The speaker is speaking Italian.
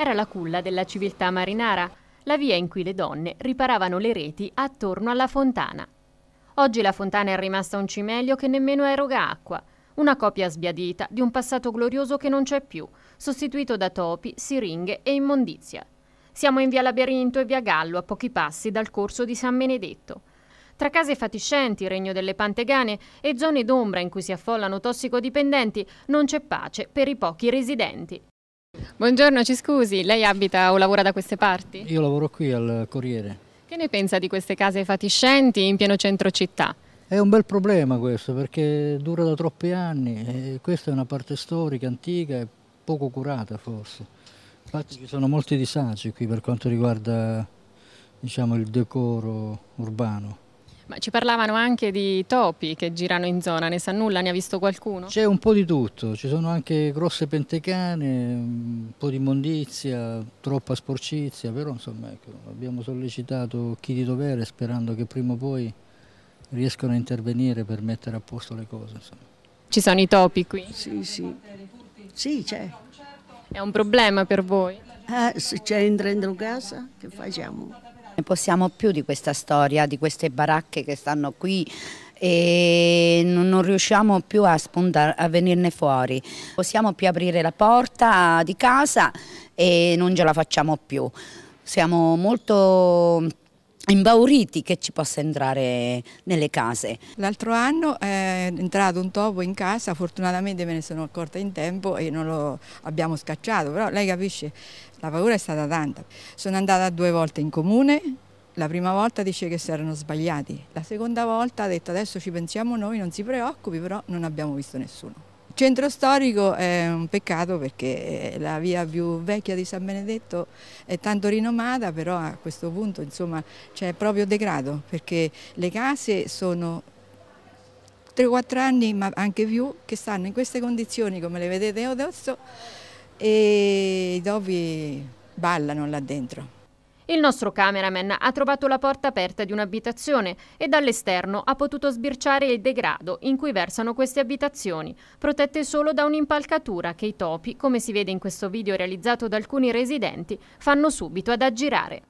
Era la culla della civiltà marinara, la via in cui le donne riparavano le reti attorno alla fontana. Oggi la fontana è rimasta un cimelio che nemmeno eroga acqua, una copia sbiadita di un passato glorioso che non c'è più, sostituito da topi, siringhe e immondizia. Siamo in via Laberinto e via Gallo, a pochi passi dal corso di San Benedetto. Tra case fatiscenti, regno delle pantegane e zone d'ombra in cui si affollano tossicodipendenti, non c'è pace per i pochi residenti. Buongiorno, ci scusi, lei abita o lavora da queste parti? Io lavoro qui al Corriere. Che ne pensa di queste case fatiscenti in pieno centro città? È un bel problema questo perché dura da troppi anni e questa è una parte storica, antica e poco curata forse. Infatti ci sono molti disagi qui per quanto riguarda diciamo, il decoro urbano. Ma ci parlavano anche di topi che girano in zona, ne sa nulla? Ne ha visto qualcuno? C'è un po' di tutto, ci sono anche grosse pentecane, un po' di immondizia, troppa sporcizia, però insomma ecco, abbiamo sollecitato chi di dovere sperando che prima o poi riescano a intervenire per mettere a posto le cose. Insomma. Ci sono i topi qui? Sì, sì. Sì, c'è. È un problema per voi? Ah, se c'è in casa, che facciamo? Ne possiamo più di questa storia, di queste baracche che stanno qui e non, riusciamo più a, spuntar, a venirne fuori. Possiamo più aprire la porta di casa e non ce la facciamo più. Siamo molto imbauriti che ci possa entrare nelle case. L'altro anno eh, è entrato un topo in casa, fortunatamente me ne sono accorta in tempo e non lo abbiamo scacciato, però lei capisce, la paura è stata tanta. Sono andata due volte in comune, la prima volta dice che si erano sbagliati, la seconda volta ha detto adesso ci pensiamo noi, non si preoccupi, però non abbiamo visto nessuno. Centro storico è un peccato perché è eh, la via più vecchia di San Benedetto è tanto rinomata, però a questo punto c'è proprio degrado perché le case sono 3-4 anni, ma anche più, che stanno in queste condizioni come le vedete adesso e i topi ballano là dentro. Il nostro cameraman ha trovato la porta aperta di un'abitazione e dall'esterno ha potuto sbirciare il degrado in cui versano queste abitazioni, protette solo da un'impalcatura che i topi, come si vede in questo video realizzato da alcuni residenti, fanno subito ad aggirare.